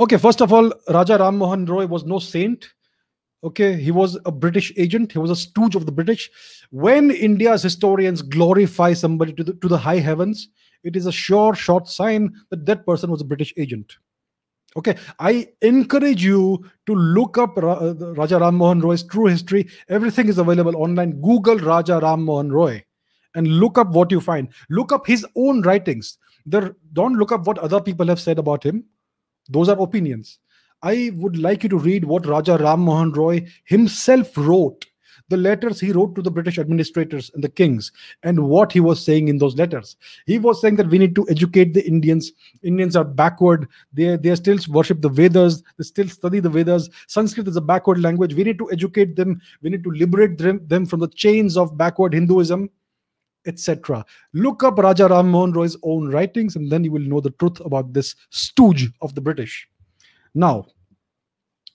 Okay, first of all, Raja Ram Mohan Roy was no saint. Okay, he was a British agent. He was a stooge of the British. When India's historians glorify somebody to the, to the high heavens, it is a sure short sign that that person was a British agent. Okay, I encourage you to look up Ra- uh, Raja Ram Mohan Roy's true history. Everything is available online. Google Raja Ram Mohan Roy and look up what you find. Look up his own writings. There, don't look up what other people have said about him. Those are opinions. I would like you to read what Raja Ram Mohan Roy himself wrote, the letters he wrote to the British administrators and the kings, and what he was saying in those letters. He was saying that we need to educate the Indians. Indians are backward. They, they still worship the Vedas. They still study the Vedas. Sanskrit is a backward language. We need to educate them. We need to liberate them, them from the chains of backward Hinduism etc. Look up Raja Ram Mohan Roy's own writings, and then you will know the truth about this stooge of the British. Now,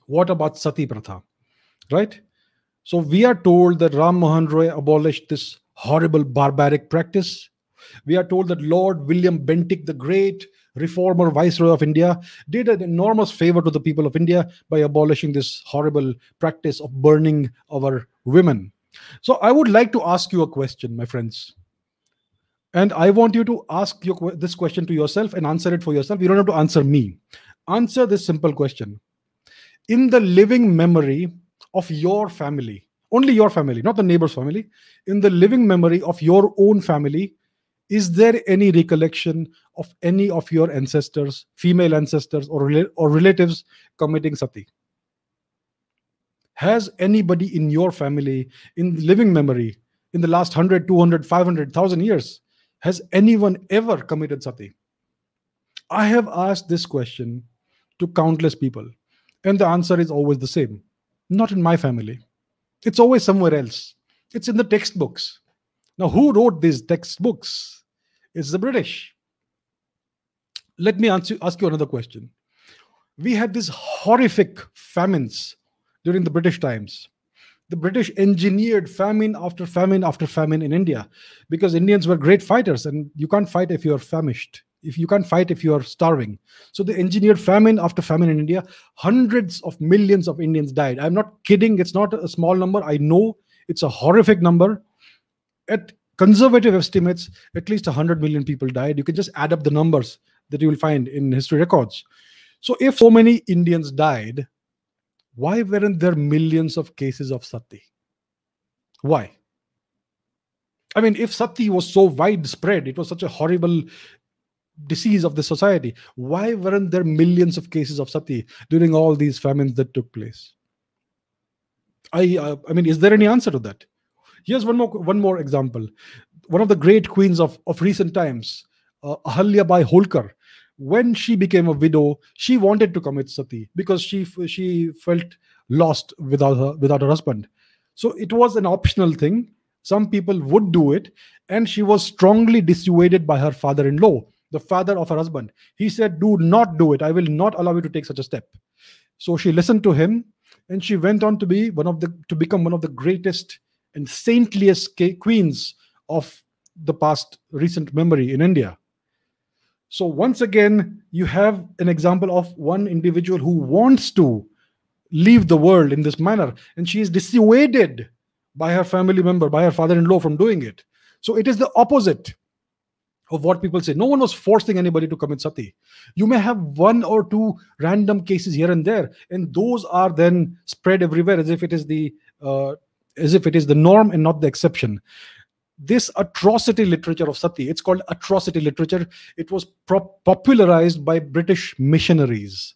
what about Sati Pratha? Right? So we are told that Ram Mohan Roy abolished this horrible barbaric practice. We are told that Lord William Bentinck the Great, reformer viceroy of India, did an enormous favor to the people of India by abolishing this horrible practice of burning our women. So I would like to ask you a question, my friends. And I want you to ask your, this question to yourself and answer it for yourself. You don't have to answer me. Answer this simple question. In the living memory of your family, only your family, not the neighbor's family, in the living memory of your own family, is there any recollection of any of your ancestors, female ancestors, or, or relatives committing sati? has anybody in your family in living memory in the last 100 200 500 1000 years has anyone ever committed sati i have asked this question to countless people and the answer is always the same not in my family it's always somewhere else it's in the textbooks now who wrote these textbooks it's the british let me answer, ask you another question we had these horrific famines during the British times. The British engineered famine after famine after famine in India because Indians were great fighters, and you can't fight if you're famished. If you can't fight if you are starving. So they engineered famine after famine in India. Hundreds of millions of Indians died. I'm not kidding. It's not a small number. I know it's a horrific number. At conservative estimates, at least 100 million people died. You can just add up the numbers that you will find in history records. So, if so many Indians died, why weren't there millions of cases of sati? Why? I mean, if sati was so widespread, it was such a horrible disease of the society, why weren't there millions of cases of sati during all these famines that took place? I, uh, I mean, is there any answer to that? Here's one more one more example. One of the great queens of, of recent times, uh, Ahalya Bai Holkar, when she became a widow, she wanted to commit sati because she she felt lost without her without her husband. So it was an optional thing. Some people would do it, and she was strongly dissuaded by her father-in-law, the father of her husband. He said, "Do not do it. I will not allow you to take such a step." So she listened to him, and she went on to be one of the to become one of the greatest and saintliest queens of the past recent memory in India. So once again, you have an example of one individual who wants to leave the world in this manner, and she is dissuaded by her family member, by her father-in-law from doing it. So it is the opposite of what people say. No one was forcing anybody to commit sati. You may have one or two random cases here and there, and those are then spread everywhere as if it is the uh, as if it is the norm and not the exception this atrocity literature of sati it's called atrocity literature it was popularized by british missionaries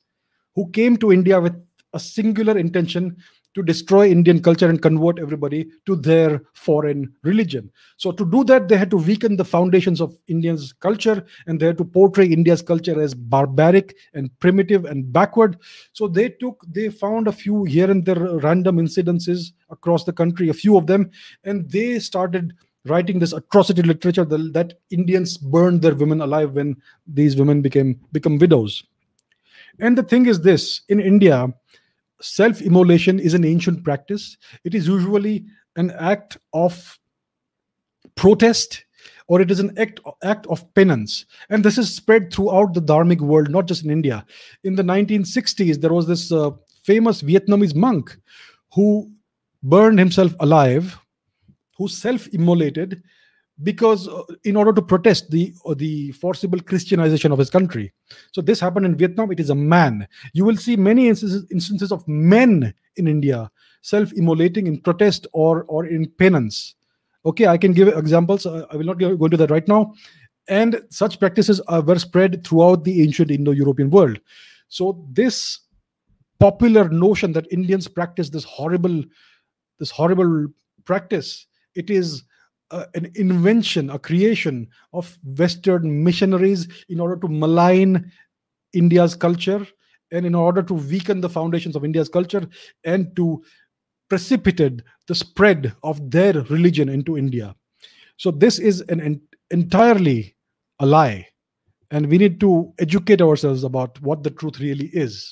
who came to india with a singular intention to destroy indian culture and convert everybody to their foreign religion so to do that they had to weaken the foundations of indians culture and they had to portray india's culture as barbaric and primitive and backward so they took they found a few here and there random incidences across the country a few of them and they started writing this atrocity literature that Indians burned their women alive when these women became become widows. And the thing is this: in India, self-immolation is an ancient practice. It is usually an act of protest or it is an act, act of penance. And this is spread throughout the Dharmic world, not just in India. In the 1960s, there was this uh, famous Vietnamese monk who burned himself alive who self-immolated because uh, in order to protest the uh, the forcible christianization of his country so this happened in vietnam it is a man you will see many instances, instances of men in india self-immolating in protest or or in penance okay i can give examples uh, i will not go into that right now and such practices are, were spread throughout the ancient indo-european world so this popular notion that indians practice this horrible this horrible practice it is uh, an invention, a creation of Western missionaries in order to malign India's culture and in order to weaken the foundations of India's culture and to precipitate the spread of their religion into India. So, this is an entirely a lie, and we need to educate ourselves about what the truth really is.